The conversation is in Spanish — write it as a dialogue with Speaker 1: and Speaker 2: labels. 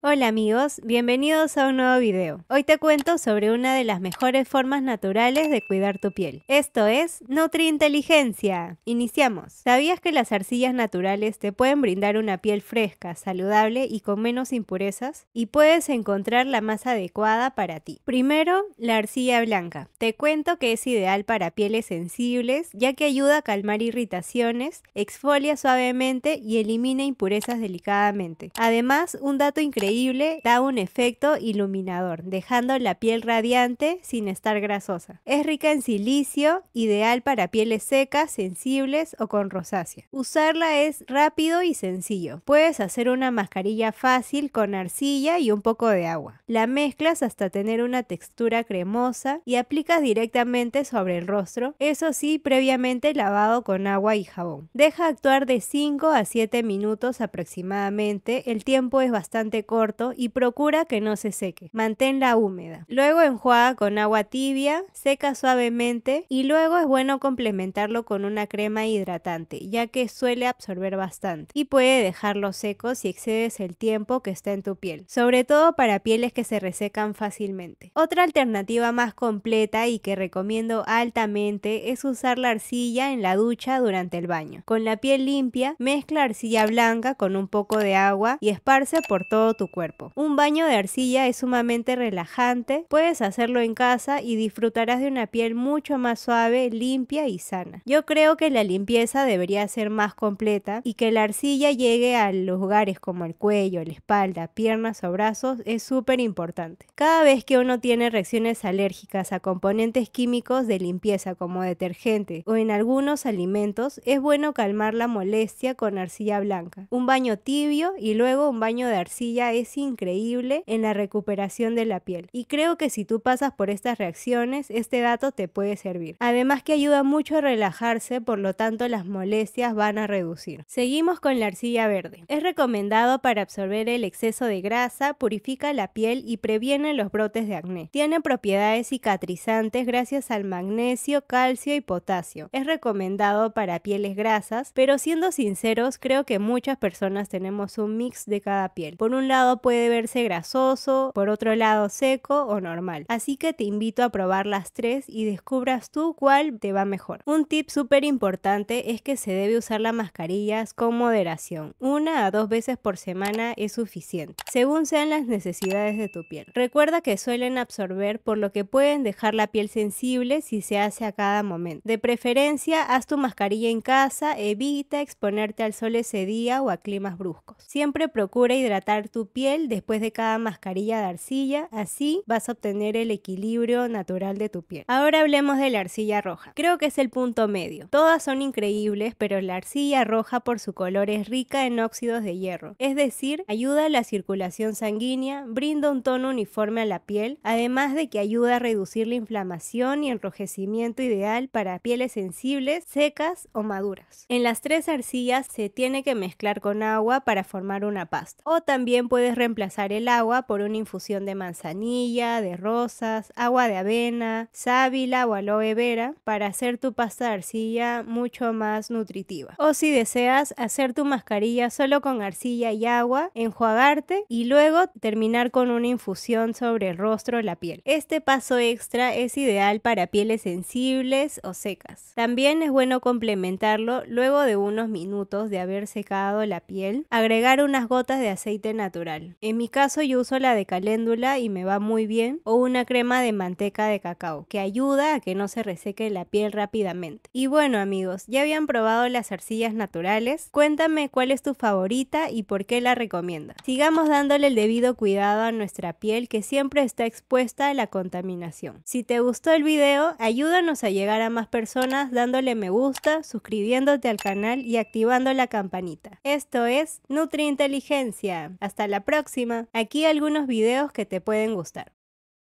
Speaker 1: Hola amigos, bienvenidos a un nuevo video. Hoy te cuento sobre una de las mejores formas naturales de cuidar tu piel. Esto es Nutri Inteligencia. Iniciamos. ¿Sabías que las arcillas naturales te pueden brindar una piel fresca, saludable y con menos impurezas? Y puedes encontrar la más adecuada para ti. Primero, la arcilla blanca. Te cuento que es ideal para pieles sensibles ya que ayuda a calmar irritaciones, exfolia suavemente y elimina impurezas delicadamente. Además, un dato increíble da un efecto iluminador, dejando la piel radiante sin estar grasosa. Es rica en silicio, ideal para pieles secas, sensibles o con rosácea. Usarla es rápido y sencillo. Puedes hacer una mascarilla fácil con arcilla y un poco de agua. La mezclas hasta tener una textura cremosa y aplicas directamente sobre el rostro, eso sí, previamente lavado con agua y jabón. Deja actuar de 5 a 7 minutos aproximadamente, el tiempo es bastante corto y procura que no se seque. Manténla húmeda. Luego enjuaga con agua tibia, seca suavemente y luego es bueno complementarlo con una crema hidratante, ya que suele absorber bastante y puede dejarlo seco si excedes el tiempo que está en tu piel, sobre todo para pieles que se resecan fácilmente. Otra alternativa más completa y que recomiendo altamente es usar la arcilla en la ducha durante el baño. Con la piel limpia, mezcla arcilla blanca con un poco de agua y esparce por todo tu cuerpo. Un baño de arcilla es sumamente relajante, puedes hacerlo en casa y disfrutarás de una piel mucho más suave, limpia y sana. Yo creo que la limpieza debería ser más completa y que la arcilla llegue a los lugares como el cuello, la espalda, piernas o brazos es súper importante. Cada vez que uno tiene reacciones alérgicas a componentes químicos de limpieza como detergente o en algunos alimentos, es bueno calmar la molestia con arcilla blanca. Un baño tibio y luego un baño de arcilla es increíble en la recuperación de la piel. Y creo que si tú pasas por estas reacciones, este dato te puede servir. Además que ayuda mucho a relajarse, por lo tanto las molestias van a reducir. Seguimos con la arcilla verde. Es recomendado para absorber el exceso de grasa, purifica la piel y previene los brotes de acné. Tiene propiedades cicatrizantes gracias al magnesio, calcio y potasio. Es recomendado para pieles grasas, pero siendo sinceros, creo que muchas personas tenemos un mix de cada piel. Por un lado puede verse grasoso, por otro lado seco o normal. Así que te invito a probar las tres y descubras tú cuál te va mejor. Un tip súper importante es que se debe usar las mascarillas con moderación. Una a dos veces por semana es suficiente, según sean las necesidades de tu piel. Recuerda que suelen absorber por lo que pueden dejar la piel sensible si se hace a cada momento. De preferencia, haz tu mascarilla en casa, evita exponerte al sol ese día o a climas bruscos. Siempre procura hidratar tu piel después de cada mascarilla de arcilla, así vas a obtener el equilibrio natural de tu piel. Ahora hablemos de la arcilla roja. Creo que es el punto medio. Todas son increíbles, pero la arcilla roja por su color es rica en óxidos de hierro, es decir, ayuda a la circulación sanguínea, brinda un tono uniforme a la piel, además de que ayuda a reducir la inflamación y enrojecimiento ideal para pieles sensibles, secas o maduras. En las tres arcillas se tiene que mezclar con agua para formar una pasta, o también puede reemplazar el agua por una infusión de manzanilla, de rosas, agua de avena, sábila o aloe vera para hacer tu pasta de arcilla mucho más nutritiva. O si deseas hacer tu mascarilla solo con arcilla y agua, enjuagarte y luego terminar con una infusión sobre el rostro o la piel. Este paso extra es ideal para pieles sensibles o secas. También es bueno complementarlo luego de unos minutos de haber secado la piel, agregar unas gotas de aceite natural en mi caso yo uso la de caléndula y me va muy bien, o una crema de manteca de cacao, que ayuda a que no se reseque la piel rápidamente. Y bueno amigos, ¿ya habían probado las arcillas naturales? Cuéntame cuál es tu favorita y por qué la recomiendas. Sigamos dándole el debido cuidado a nuestra piel que siempre está expuesta a la contaminación. Si te gustó el video, ayúdanos a llegar a más personas dándole me gusta, suscribiéndote al canal y activando la campanita. Esto es Nutri Inteligencia. Hasta la próxima, aquí algunos videos que te pueden gustar.